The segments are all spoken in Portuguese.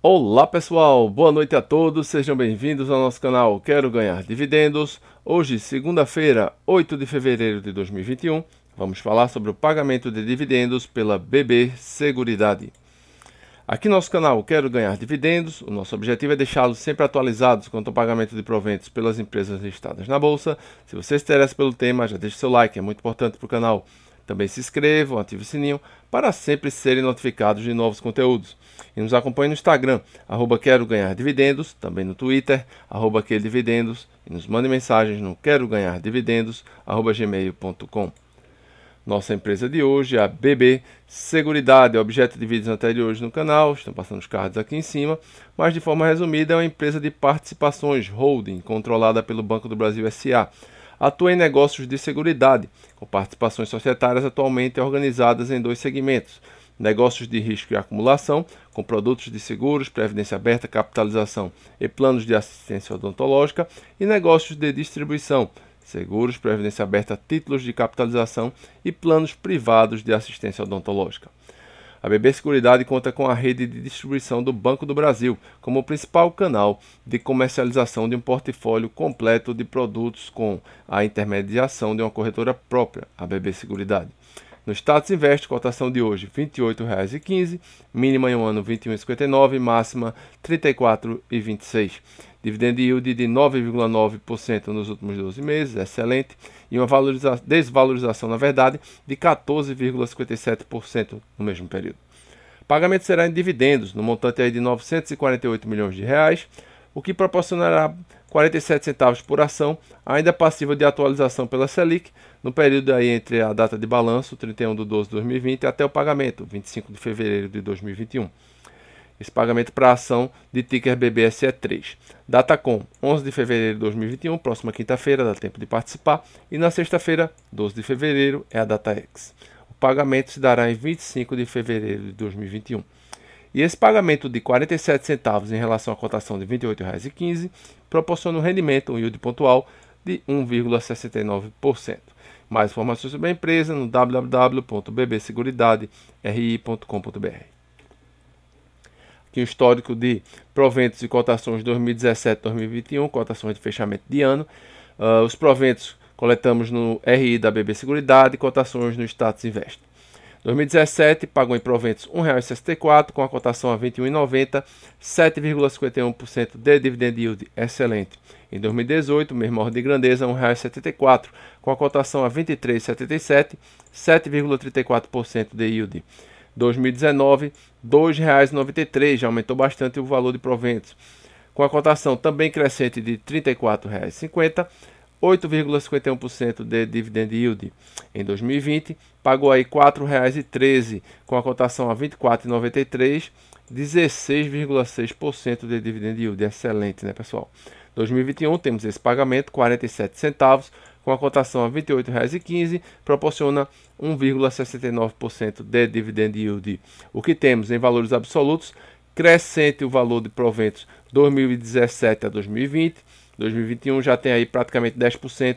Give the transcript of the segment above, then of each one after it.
Olá pessoal, boa noite a todos, sejam bem-vindos ao nosso canal Quero Ganhar Dividendos. Hoje, segunda-feira, 8 de fevereiro de 2021, vamos falar sobre o pagamento de dividendos pela BB Seguridade. Aqui no nosso canal Quero Ganhar Dividendos, o nosso objetivo é deixá-los sempre atualizados quanto ao pagamento de proventos pelas empresas listadas na Bolsa. Se você se interessa pelo tema, já deixe seu like, é muito importante para o canal. Também se inscrevam, ative o sininho para sempre serem notificados de novos conteúdos. E nos acompanhe no Instagram, arroba Quero Ganhar Dividendos, também no Twitter, arroba Que Dividendos, e nos mande mensagens no quero ganhar dividendos, arroba gmail.com. Nossa empresa de hoje, é a BB Seguridade, é objeto de vídeos anteriores no canal, estão passando os cards aqui em cima, mas de forma resumida é uma empresa de participações holding controlada pelo Banco do Brasil SA atua em negócios de seguridade, com participações societárias atualmente organizadas em dois segmentos: negócios de risco e acumulação, com produtos de seguros, previdência aberta, capitalização e planos de assistência odontológica, e negócios de distribuição, seguros, previdência aberta, títulos de capitalização e planos privados de assistência odontológica. A BB Seguridade conta com a rede de distribuição do Banco do Brasil como principal canal de comercialização de um portfólio completo de produtos com a intermediação de uma corretora própria, a BB Seguridade. No Status Invest, cotação de hoje R$ 28,15, mínima em um ano R$ 21,59, máxima R$ 34,26 dividend yield de 9,9% nos últimos 12 meses, excelente, e uma desvalorização, na verdade, de 14,57% no mesmo período. pagamento será em dividendos, no montante aí de 948 milhões de reais, o que proporcionará 47 centavos por ação, ainda passiva de atualização pela Selic, no período aí entre a data de balanço, 31 de 12 de 2020, até o pagamento, 25 de fevereiro de 2021. Esse pagamento para a ação de ticker BBSE3. É Datacom, 11 de fevereiro de 2021, próxima quinta-feira, dá tempo de participar. E na sexta-feira, 12 de fevereiro, é a DataX. O pagamento se dará em 25 de fevereiro de 2021. E esse pagamento de 47 centavos em relação à cotação de R$ 28,15 proporciona um rendimento, um yield pontual, de 1,69%. Mais informações sobre a empresa no www.bbseguridade.ri.com.br que o histórico de proventos e cotações 2017-2021, cotações de fechamento de ano, uh, os proventos coletamos no RI da BB Seguridade, cotações no Status Invest. 2017 pagou em proventos R$ 1,64 com a cotação a R$ 21,90, 7,51% de dividend yield, excelente. Em 2018, mesma ordem de grandeza, R$ 1,74 com a cotação a R$ 23,77, 7,34% de yield. 2019, R$ 2,93, já aumentou bastante o valor de proventos. Com a cotação também crescente de R$ 34,50, 8,51% de dividend yield. Em 2020, pagou aí R$ 4,13, com a cotação a R$ 24,93, 16,6% de dividend yield. Excelente, né, pessoal? 2021 temos esse pagamento, 47 centavos, com a cotação a R$ 28,15, proporciona 1,69% de dividend yield. O que temos em valores absolutos, crescente o valor de proventos 2017 a 2020, 2021 já tem aí praticamente 10%,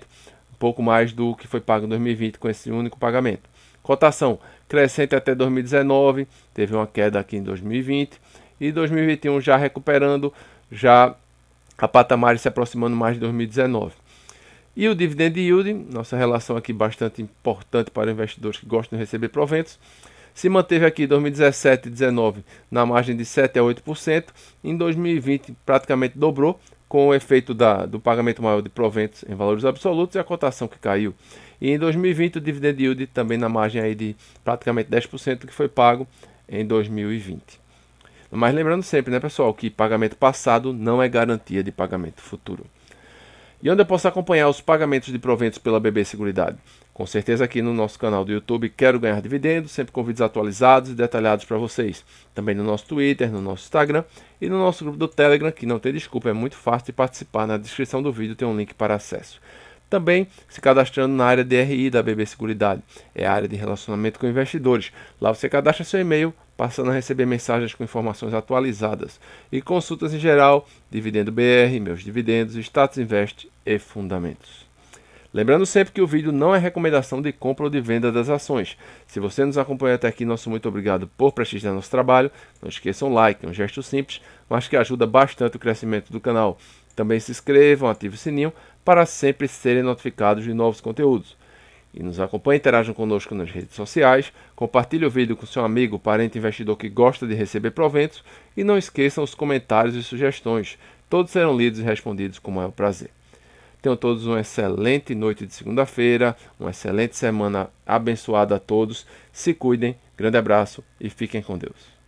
um pouco mais do que foi pago em 2020 com esse único pagamento. Cotação crescente até 2019, teve uma queda aqui em 2020 e 2021 já recuperando, já a patamar se aproximando mais de 2019. E o dividend yield, nossa relação aqui bastante importante para investidores que gostam de receber proventos, se manteve aqui em 2017 e 2019 na margem de 7 a 8%, em 2020 praticamente dobrou com o efeito da, do pagamento maior de proventos em valores absolutos e a cotação que caiu. E em 2020 o dividend yield também na margem aí de praticamente 10% que foi pago em 2020. Mas lembrando sempre, né, pessoal, que pagamento passado não é garantia de pagamento futuro. E onde eu posso acompanhar os pagamentos de proventos pela BB Seguridade? Com certeza aqui no nosso canal do YouTube Quero Ganhar Dividendos, sempre com vídeos atualizados e detalhados para vocês. Também no nosso Twitter, no nosso Instagram e no nosso grupo do Telegram, que não tem desculpa, é muito fácil de participar. Na descrição do vídeo tem um link para acesso. Também se cadastrando na área DRI da BB Seguridade, é a área de relacionamento com investidores. Lá você cadastra seu e-mail, passando a receber mensagens com informações atualizadas e consultas em geral, Dividendo BR, Meus Dividendos, Status Invest e Fundamentos. Lembrando sempre que o vídeo não é recomendação de compra ou de venda das ações. Se você nos acompanha até aqui, nosso muito obrigado por prestigiar nosso trabalho. Não esqueçam um like, um gesto simples, mas que ajuda bastante o crescimento do canal. Também se inscrevam, ativem o sininho para sempre serem notificados de novos conteúdos. E nos acompanhe, interajam conosco nas redes sociais, compartilhe o vídeo com seu amigo, parente investidor que gosta de receber proventos e não esqueçam os comentários e sugestões. Todos serão lidos e respondidos com o maior prazer. Tenham todos uma excelente noite de segunda-feira, uma excelente semana abençoada a todos. Se cuidem, grande abraço e fiquem com Deus.